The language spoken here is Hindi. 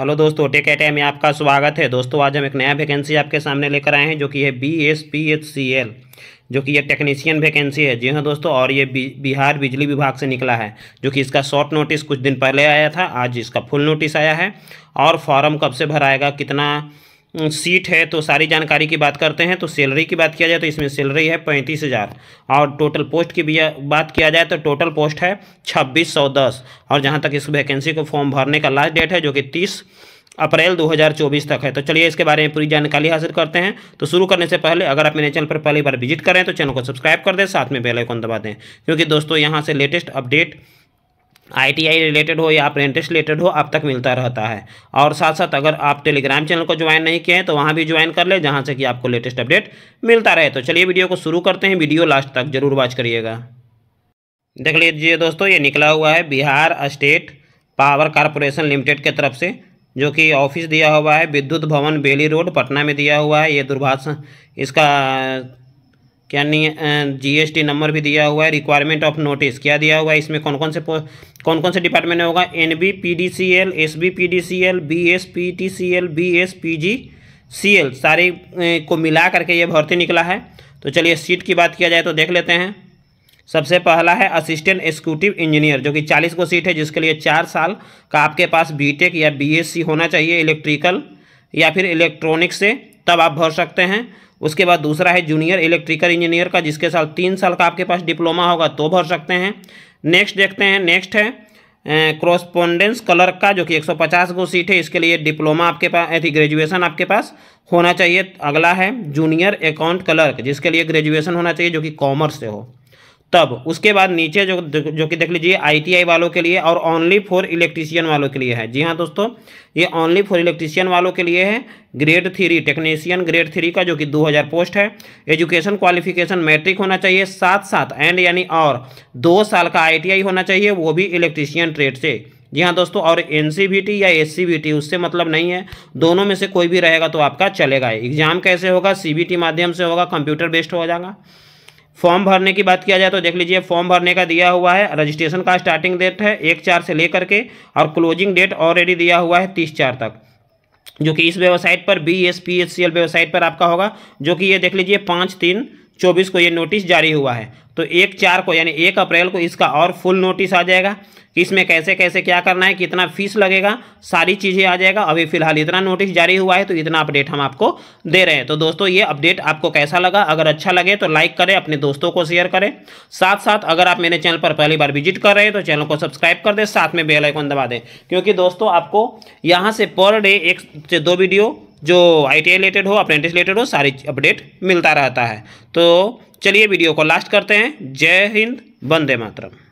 हेलो दोस्तों टेक एटीएम में आपका स्वागत है दोस्तों आज हम एक नया वैकेंसी आपके सामने लेकर आए हैं जो कि है B S P H C L जो कि ये टेक्नीशियन वैकेंसी है जी हाँ दोस्तों और ये बिहार बिजली विभाग से निकला है जो कि इसका शॉर्ट नोटिस कुछ दिन पहले आया था आज इसका फुल नोटिस आया है और फॉर्म कब से भराएगा कितना सीट है तो सारी जानकारी की बात करते हैं तो सैलरी की बात किया जाए तो इसमें सैलरी है पैंतीस हज़ार और टोटल पोस्ट की भी बात किया जाए तो टोटल पोस्ट है छब्बीस सौ दस और जहाँ तक इस वैकेंसी को फॉर्म भरने का लास्ट डेट है जो कि तीस अप्रैल 2024 तक है तो चलिए इसके बारे में पूरी जानकारी हासिल करते हैं तो शुरू करने से पहले अगर आप मेरे चैनल पर पहली बार विजिट करें तो चैनल को सब्सक्राइब कर दें साथ में बेल आइकन दबा दें क्योंकि दोस्तों यहाँ से लेटेस्ट अपडेट आईटीआई रिलेटेड हो या अप्रेंटिस रिलेटेड हो आप तक मिलता रहता है और साथ साथ अगर आप टेलीग्राम चैनल को ज्वाइन नहीं किए हैं तो वहाँ भी ज्वाइन कर लें जहाँ से कि आपको लेटेस्ट अपडेट मिलता रहे तो चलिए वीडियो को शुरू करते हैं वीडियो लास्ट तक जरूर वॉच करिएगा देख लीजिए दोस्तों ये निकला हुआ है Bihar state power corporation limited के तरफ से जो कि ऑफिस दिया हुआ है विद्युत भवन बेली रोड पटना में दिया हुआ है ये दुर्भाष इसका क्या नहीं जीएसटी नंबर भी दिया हुआ है रिक्वायरमेंट ऑफ नोटिस क्या दिया हुआ है इसमें कौन कौन से कौन कौन से डिपार्टमेंट होगा N B P D C L S B P D C L B S P T C L B S P G C L सारे को मिला करके ये भर्ती निकला है तो चलिए सीट की बात किया जाए तो देख लेते हैं सबसे पहला है असिस्टेंट एक्सक्यूटिव इंजीनियर जो कि चालीस को सीट है जिसके लिए चार साल का आपके पास बी या बी होना चाहिए इलेक्ट्रिकल या फिर इलेक्ट्रॉनिक्स से तब आप भर सकते हैं उसके बाद दूसरा है जूनियर इलेक्ट्रिकल इंजीनियर का जिसके साथ तीन साल का आपके पास डिप्लोमा होगा तो भर सकते हैं नेक्स्ट देखते हैं नेक्स्ट है क्रोस्पोंडेंस क्लर्क का जो कि 150 गो सीट है इसके लिए डिप्लोमा आपके पास यदि ग्रेजुएशन आपके पास होना चाहिए अगला है जूनियर अकाउंट क्लर्क जिसके लिए ग्रेजुएशन होना चाहिए जो कि कॉमर्स से हो तब उसके बाद नीचे जो जो कि देख लीजिए आईटीआई वालों के लिए और ओनली फॉर इलेक्ट्रीशियन वालों के लिए है जी हाँ दोस्तों ये ओनली फॉर इलेक्ट्रीशियन वालों के लिए है grade three technician grade three का जो कि 2000 पोस्ट है एजुकेशन क्वालिफिकेशन मैट्रिक होना चाहिए साथ साथ एंड यानी और दो साल का आई होना चाहिए वो भी इलेक्ट्रीशियन ट्रेड से जी हाँ दोस्तों और एन या एस उससे मतलब नहीं है दोनों में से कोई भी रहेगा तो आपका चलेगा एग्जाम कैसे होगा सी माध्यम से होगा कंप्यूटर बेस्ड हो जाएगा फॉर्म भरने की बात किया जाए तो देख लीजिए फॉर्म भरने का दिया हुआ है रजिस्ट्रेशन का स्टार्टिंग डेट है एक चार से लेकर के और क्लोजिंग डेट ऑलरेडी दिया हुआ है तीस चार तक जो कि इस वेबसाइट पर B S P S C L website पर आपका होगा जो कि ये देख लीजिए पाँच तीन चौबीस को ये नोटिस जारी हुआ है तो एक चार को यानी एक अप्रैल को इसका और फुल नोटिस आ जाएगा कि इसमें कैसे कैसे क्या करना है कितना फीस लगेगा सारी चीज़ें आ जाएगा अभी फिलहाल इतना नोटिस जारी हुआ है तो इतना अपडेट हम आपको दे रहे हैं तो दोस्तों ये अपडेट आपको कैसा लगा अगर अच्छा लगे तो लाइक करें अपने दोस्तों को शेयर करें साथ साथ अगर आप मेरे चैनल पर पहली बार विजिट कर रहे हैं तो चैनल को सब्सक्राइब कर दें साथ में बेलाइकॉन दबा दें क्योंकि दोस्तों आपको यहाँ से पर डे एक से दो वीडियो जो आई टी रिलेटेड हो अप्रेंटिस रिलेटेड हो सारी अपडेट मिलता रहता है तो चलिए वीडियो को लास्ट करते हैं जय हिंद वंदे मातरम